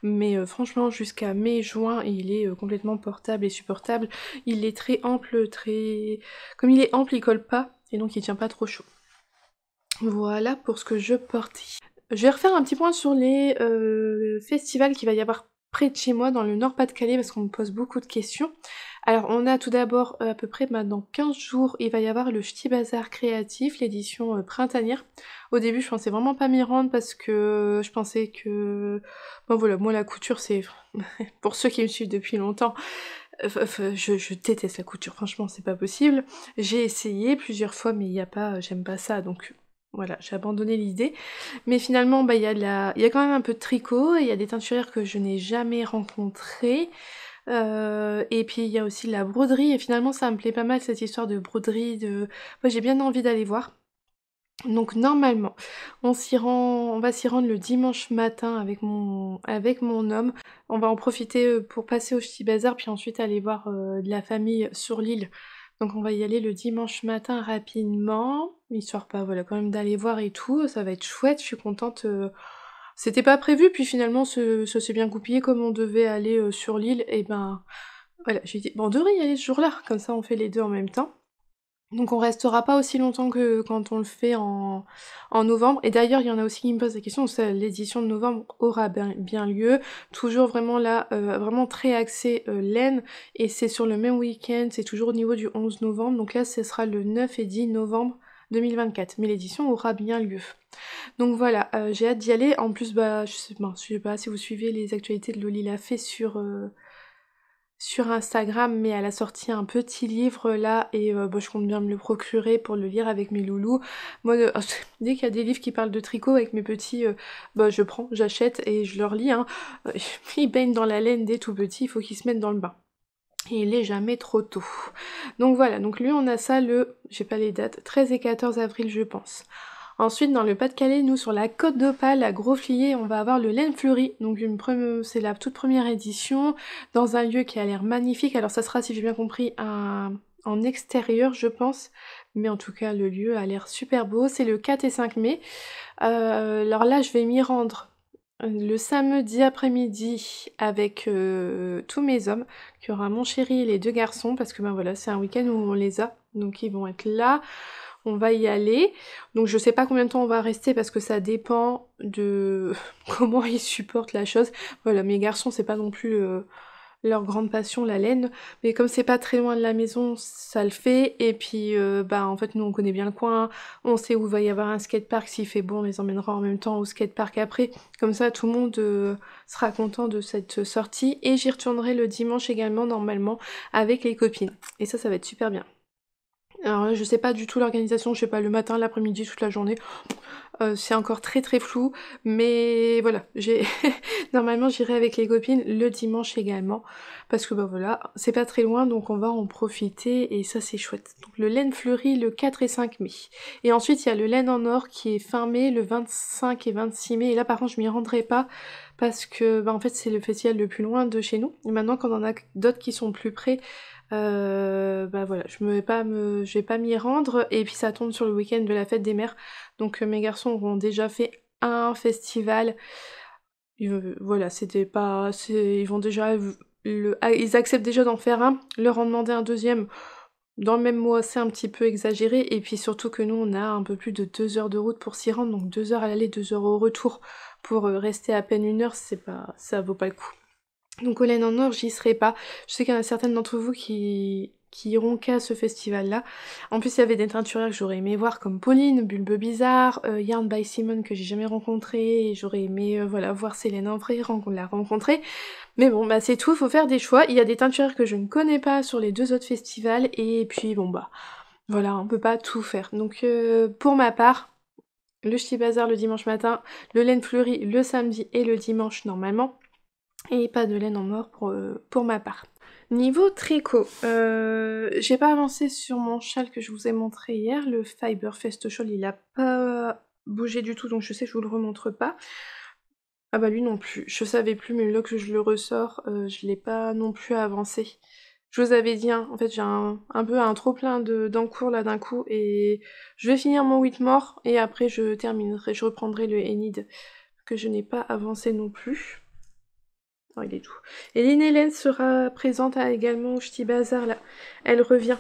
mais euh, franchement, jusqu'à mai, juin, il est euh, complètement portable et supportable. Il est très ample, très... Comme il est ample, il colle pas, et donc il tient pas trop chaud. Voilà pour ce que je portais. Je vais refaire un petit point sur les euh, festivals qu'il va y avoir près de chez moi, dans le Nord-Pas-de-Calais, parce qu'on me pose beaucoup de questions. Alors, on a tout d'abord, euh, à peu près maintenant 15 jours, il va y avoir le Ch'ti Bazar Créatif, l'édition euh, printanière. Au début, je pensais vraiment pas m'y rendre parce que euh, je pensais que. Bon, voilà, moi, la couture, c'est. Pour ceux qui me suivent depuis longtemps, je, je, déteste la couture, franchement, c'est pas possible. J'ai essayé plusieurs fois, mais il n'y a pas, j'aime pas ça, donc voilà, j'ai abandonné l'idée. Mais finalement, bah, il y, a quand même un peu de tricot, et il y a des teinturières que je n'ai jamais rencontrées. Euh, et puis il y a aussi la broderie, et finalement ça me plaît pas mal cette histoire de broderie. De... Moi j'ai bien envie d'aller voir. Donc normalement, on, rend, on va s'y rendre le dimanche matin avec mon, avec mon homme. On va en profiter euh, pour passer au petit Bazar, puis ensuite aller voir euh, de la famille sur l'île donc on va y aller le dimanche matin rapidement, histoire pas voilà quand même d'aller voir et tout, ça va être chouette, je suis contente. Euh. C'était pas prévu, puis finalement ce, ça s'est bien goupillé comme on devait aller euh, sur l'île, et eh ben voilà, j'ai dit bon on devrait y aller ce jour-là, comme ça on fait les deux en même temps. Donc on restera pas aussi longtemps que quand on le fait en, en novembre. Et d'ailleurs, il y en a aussi qui me posent la question, l'édition de novembre aura bien, lieu. Toujours vraiment là, euh, vraiment très axé euh, laine. Et c'est sur le même week-end, c'est toujours au niveau du 11 novembre. Donc là, ce sera le 9 et 10 novembre 2024. Mais l'édition aura bien lieu. Donc voilà, euh, j'ai hâte d'y aller. En plus, bah, je sais, pas si vous suivez les actualités de Loli fait sur sur Instagram, mais elle a sorti un petit livre là et euh, bah, je compte bien me le procurer pour le lire avec mes loulous. Moi, euh, dès qu'il y a des livres qui parlent de tricot avec mes petits, euh, bah, je prends, j'achète et je leur lis. Hein. Ils baignent dans la laine dès tout petit, il faut qu'ils se mettent dans le bain. Et il est jamais trop tôt. Donc voilà, donc lui on a ça le, j'ai pas les dates, 13 et 14 avril je pense. Ensuite, dans le Pas-de-Calais, nous, sur la Côte d'Opale, à Grosflier, on va avoir le Laine Fleurie. Donc, c'est la toute première édition dans un lieu qui a l'air magnifique. Alors, ça sera, si j'ai bien compris, en extérieur, je pense. Mais en tout cas, le lieu a l'air super beau. C'est le 4 et 5 mai. Euh, alors là, je vais m'y rendre euh, le samedi après-midi avec euh, tous mes hommes, qui aura mon chéri et les deux garçons, parce que ben voilà, c'est un week-end où on les a, donc ils vont être là on va y aller. Donc je sais pas combien de temps on va rester parce que ça dépend de comment ils supportent la chose. Voilà, mes garçons, c'est pas non plus euh, leur grande passion, la laine. Mais comme c'est pas très loin de la maison, ça le fait. Et puis, euh, bah en fait, nous on connaît bien le coin, on sait où va y avoir un skatepark. S'il fait bon, on les emmènera en même temps au skatepark après. Comme ça, tout le monde euh, sera content de cette sortie. Et j'y retournerai le dimanche également, normalement, avec les copines. Et ça, ça va être super bien. Alors je sais pas du tout l'organisation, je sais pas, le matin, l'après-midi, toute la journée. Euh, c'est encore très très flou, mais voilà, j'ai normalement j'irai avec les copines le dimanche également, parce que bah voilà, c'est pas très loin, donc on va en profiter et ça c'est chouette. Donc le laine fleurit le 4 et 5 mai. Et ensuite il y a le laine en or qui est fin mai, le 25 et 26 mai, et là par contre je m'y rendrai pas parce que bah, en fait c'est le festival le plus loin de chez nous. Et maintenant quand on en a d'autres qui sont plus près, euh, bah voilà, je ne vais pas m'y rendre. Et puis ça tombe sur le week-end de la fête des mères. Donc euh, mes garçons auront déjà fait un festival. voilà, c'était pas. Ils vont déjà. Le, ah, ils acceptent déjà d'en faire un. Leur en demander un deuxième dans le même mois, c'est un petit peu exagéré. Et puis surtout que nous, on a un peu plus de deux heures de route pour s'y rendre. Donc deux heures à l'aller, deux heures au retour. Pour euh, rester à peine une heure, c'est pas, ça vaut pas le coup. Donc au en Or, j'y serai pas. Je sais qu'il y en a certaines d'entre vous qui qui iront qu'à ce festival-là. En plus, il y avait des teinturières que j'aurais aimé voir, comme Pauline, Bulbe Bizarre, euh, Yarn by Simon que j'ai jamais rencontré, j'aurais aimé euh, voilà, voir Céline en vrai, la rencontrer. Mais bon, bah c'est tout, il faut faire des choix. Il y a des teinturiers que je ne connais pas sur les deux autres festivals, et puis bon bah, voilà, on peut pas tout faire. Donc euh, pour ma part, le Ch'ti Bazar le dimanche matin, le Laine Fleurie le samedi et le dimanche normalement et pas de laine en mort pour, euh, pour ma part. Niveau tricot, euh, j'ai pas avancé sur mon châle que je vous ai montré hier, le Fiber Fest Shawl, il a pas bougé du tout, donc je sais que je vous le remontre pas. Ah bah lui non plus, je savais plus, mais là que je le ressors, euh, je l'ai pas non plus avancé. Je vous avais dit, hein, en fait j'ai un, peu un trop plein d'encours là d'un coup, et je vais finir mon Whitmore, et après je terminerai, je reprendrai le Enid, que je n'ai pas avancé non plus il est tout. Et Lynn Hélène sera présente ah, également au petit Bazar, là. Elle revient.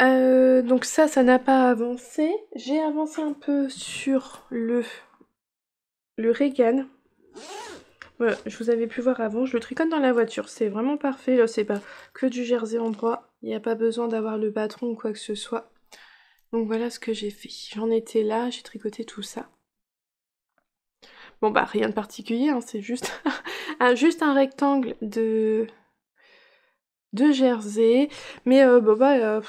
Euh, donc ça, ça n'a pas avancé. J'ai avancé un peu sur le, le Reagan. je vous avais pu voir avant, je le tricote dans la voiture, c'est vraiment parfait, là c'est pas que du jersey en droit, il n'y a pas besoin d'avoir le patron ou quoi que ce soit. Donc voilà ce que j'ai fait, j'en étais là, j'ai tricoté tout ça. Bon bah rien de particulier, hein, c'est juste un, juste un rectangle de, de jersey. Mais euh, bah, bah, euh,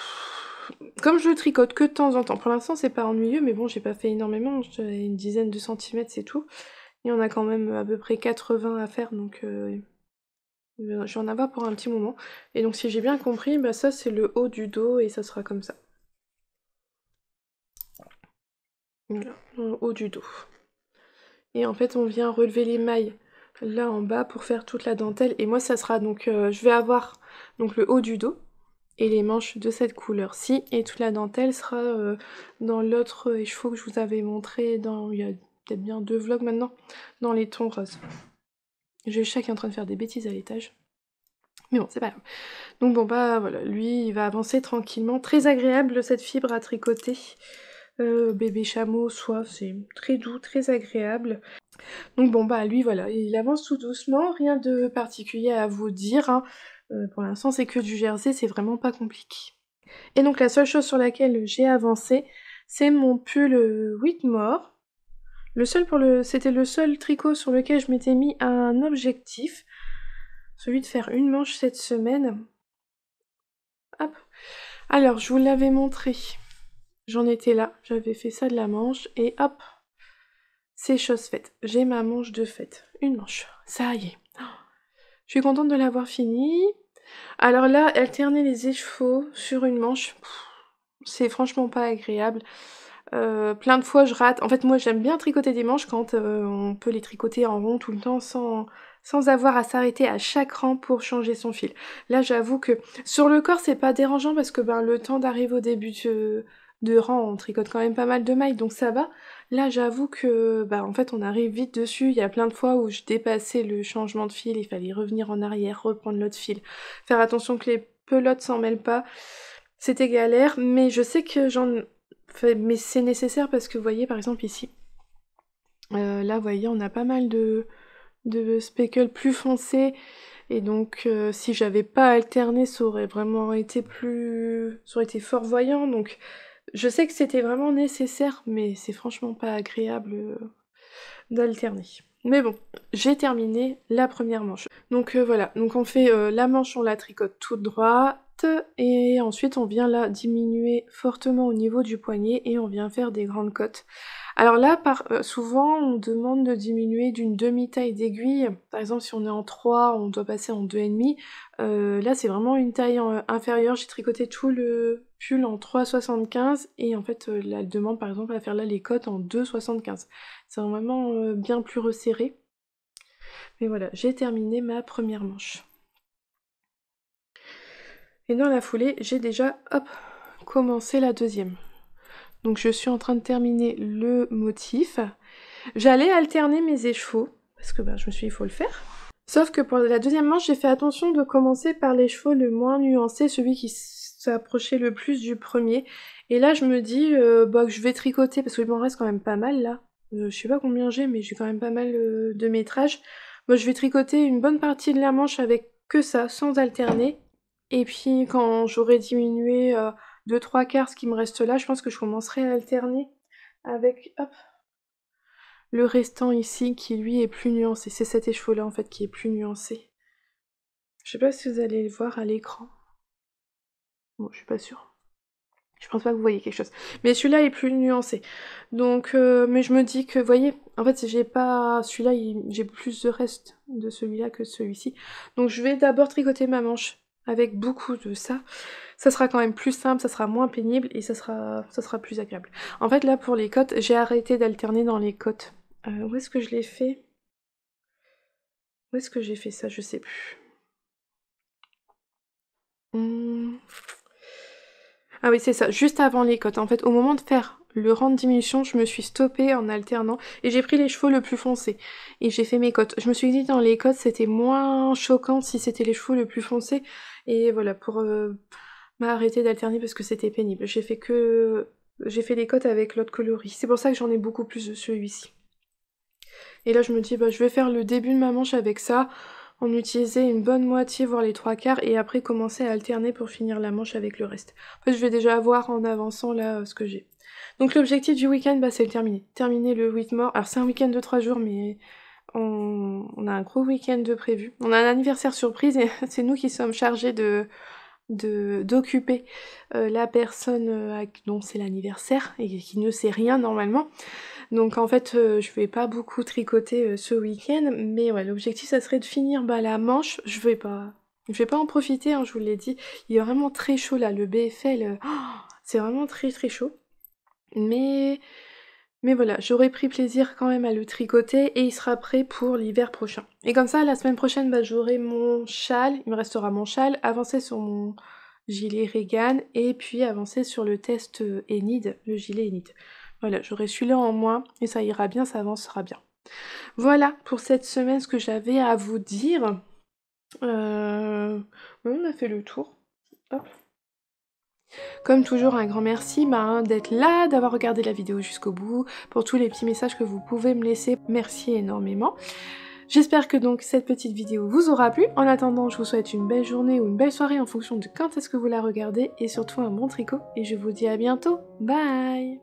comme je tricote que de temps en temps, pour l'instant c'est pas ennuyeux, mais bon j'ai pas fait énormément, une dizaine de centimètres c'est tout. et on a quand même à peu près 80 à faire, donc j'en euh, je vais avoir pour un petit moment. Et donc si j'ai bien compris, bah ça c'est le haut du dos et ça sera comme ça. Voilà, le haut du dos et en fait on vient relever les mailles là en bas pour faire toute la dentelle et moi ça sera donc euh, je vais avoir donc le haut du dos et les manches de cette couleur-ci et toute la dentelle sera euh, dans l'autre écheveau que je vous avais montré dans il y a peut-être bien deux vlogs maintenant dans les tons roses. J'ai chat qui en train de faire des bêtises à l'étage. Mais bon, c'est pas grave. Donc bon bah voilà, lui il va avancer tranquillement. Très agréable cette fibre à tricoter. Euh, bébé chameau, soif, c'est très doux, très agréable. Donc bon bah lui voilà, il avance tout doucement, rien de particulier à vous dire. Hein. Euh, pour l'instant c'est que du jersey, c'est vraiment pas compliqué. Et donc la seule chose sur laquelle j'ai avancé, c'est mon pull euh, Whitmore. Le seul pour c'était le seul tricot sur lequel je m'étais mis un objectif, celui de faire une manche cette semaine. Hop. Alors je vous l'avais montré. J'en étais là, j'avais fait ça de la manche et hop, c'est chose faite. J'ai ma manche de fête, une manche, ça y est. Je suis contente de l'avoir finie. Alors là, alterner les échevaux sur une manche, c'est franchement pas agréable. Euh, plein de fois je rate. En fait, moi j'aime bien tricoter des manches quand euh, on peut les tricoter en rond tout le temps sans, sans avoir à s'arrêter à chaque rang pour changer son fil. Là, j'avoue que sur le corps, c'est pas dérangeant parce que ben, le temps d'arriver au début de, de rang, on tricote quand même pas mal de mailles, donc ça va. Là, j'avoue que, bah, en fait, on arrive vite dessus. Il y a plein de fois où je dépassais le changement de fil, il fallait revenir en arrière, reprendre l'autre fil, faire attention que les pelotes s'en mêlent pas. C'était galère, mais je sais que j'en. fais, mais c'est nécessaire parce que, vous voyez, par exemple, ici, euh, là, vous voyez, on a pas mal de, de speckles plus foncés. Et donc, euh, si j'avais pas alterné, ça aurait vraiment été plus. ça aurait été fort voyant. Donc, je sais que c'était vraiment nécessaire, mais c'est franchement pas agréable euh, d'alterner. Mais bon, j'ai terminé la première manche. Donc euh, voilà, donc on fait euh, la manche, on la tricote toute droite, et ensuite on vient la diminuer fortement au niveau du poignet et on vient faire des grandes côtes. Alors là, souvent on demande de diminuer d'une demi-taille d'aiguille. Par exemple, si on est en 3, on doit passer en 2,5. là, c'est vraiment une taille inférieure. J'ai tricoté tout le pull en 3,75 et en fait euh, la demande par exemple à faire là les côtes en 2,75. C'est vraiment euh, bien plus resserré. Mais voilà, j'ai terminé ma première manche. Et dans la foulée, j'ai déjà hop, commencé la deuxième. Donc je suis en train de terminer le motif. J'allais alterner mes échevaux, parce que ben, je me suis dit, il faut le faire. Sauf que pour la deuxième manche, j'ai fait attention de commencer par les le moins nuancé, celui qui approcher le plus du premier. Et là, je me dis euh, bah, que je vais tricoter parce qu'il m'en reste quand même pas mal là. Euh, je sais pas combien j'ai, mais j'ai quand même pas mal euh, de métrage. Moi, bah, je vais tricoter une bonne partie de la manche avec que ça, sans alterner. Et puis, quand j'aurai diminué 2-3 quarts ce qui me reste là, je pense que je commencerai à alterner avec le restant ici qui lui est plus nuancé. C'est cet écheveau là en fait qui est plus nuancé. Je sais pas si vous allez le voir à l'écran. Bon, je suis pas sûre. Je pense pas que vous voyez quelque chose. Mais celui-là est plus nuancé. Donc, euh, mais je me dis que, vous voyez, en fait, j'ai pas. Celui-là, j'ai plus de reste de celui-là que celui-ci. Donc, je vais d'abord tricoter ma manche avec beaucoup de ça. Ça sera quand même plus simple, ça sera moins pénible et ça sera, ça sera plus agréable. En fait, là, pour les cotes, j'ai arrêté d'alterner dans les cotes. Euh, où est-ce que je l'ai fait Où est-ce que j'ai fait ça Je sais plus. Hum... Ah oui, c'est ça, juste avant les côtes. En fait, au moment de faire le rang de diminution, je me suis stoppée en alternant et j'ai pris les chevaux le plus foncés et j'ai fait mes côtes. Je me suis dit dans les côtes, c'était moins choquant si c'était les chevaux le plus foncé et voilà pour euh, m'arrêter d'alterner parce que c'était pénible. J'ai fait que j'ai fait les côtes avec l'autre coloris. C'est pour ça que j'en ai beaucoup plus de celui-ci. Et là, je me dis bah je vais faire le début de ma manche avec ça. On utilisait une bonne moitié, voire les trois quarts, et après commencer à alterner pour finir la manche avec le reste. En fait, je vais déjà avoir en avançant là euh, ce que j'ai. Donc l'objectif du week-end, bah, c'est le terminer. Terminer le Whitmore. Alors c'est un week-end de trois jours, mais on, on a un gros week-end de prévu. On a un anniversaire surprise et c'est nous qui sommes chargés de, d'occuper euh, la personne euh, dont c'est l'anniversaire et qui ne sait rien normalement. Donc en fait euh, je vais pas beaucoup tricoter ce week-end mais l'objectif ça serait de finir bah, la manche. Je vais pas. Je vais pas en profiter, hein, je vous l'ai dit. Il est vraiment très chaud là, le BFL. Oh, c'est vraiment très très chaud. Mais mais voilà, j'aurai pris plaisir quand même à le tricoter et il sera prêt pour l'hiver prochain. Et comme ça, la semaine prochaine, bah, j'aurai mon châle, il me restera mon châle, avancer sur mon gilet Regan et puis avancer sur le test euh, Enid, le gilet Enid. Voilà, j'aurai celui-là en moins et ça ira bien, ça avancera bien. Voilà pour cette semaine ce que j'avais à vous dire. Euh, on a fait le tour. Hop. Comme toujours, un grand merci d'être là, d'avoir regardé la vidéo jusqu'au bout, pour tous les petits messages que vous pouvez me laisser. Merci énormément. J'espère que donc cette petite vidéo vous aura plu. En attendant, je vous souhaite une belle journée ou une belle soirée en fonction de quand est-ce que vous la regardez et surtout un bon tricot. Et je vous dis à bientôt. Bye